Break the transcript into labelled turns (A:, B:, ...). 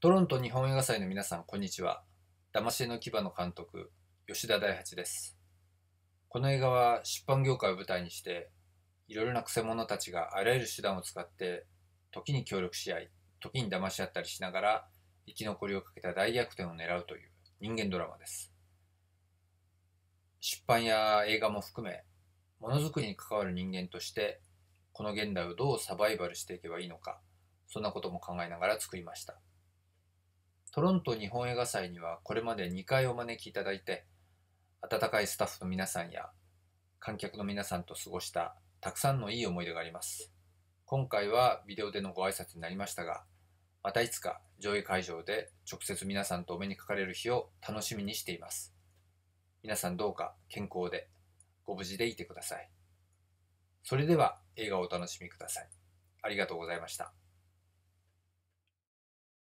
A: トロント日本映画祭の皆さん、こんにちは。騙魂の牙の監督、吉田大八です。この映画は出版業界を舞台にして、いろいろな癖者たちがあらゆる手段を使って、時に協力し合い、時に騙し合ったりしながら、生き残りをかけた大逆転を狙うという人間ドラマです。出版や映画も含め、ものづくりに関わる人間として、この現代をどうサバイバルしていけばいいのか、そんなことも考えながら作りました。トロント日本映画祭にはこれまで2回お招きいただいて、温かいスタッフの皆さんや観客の皆さんと過ごしたたくさんのいい思い出があります。今回はビデオでのご挨拶になりましたが、またいつか上映会場で直接皆さんとお目にかかれる日を楽しみにしています。皆さんどうか健康でご無事でいてください。それでは映画をお楽しみください。ありがとうございました。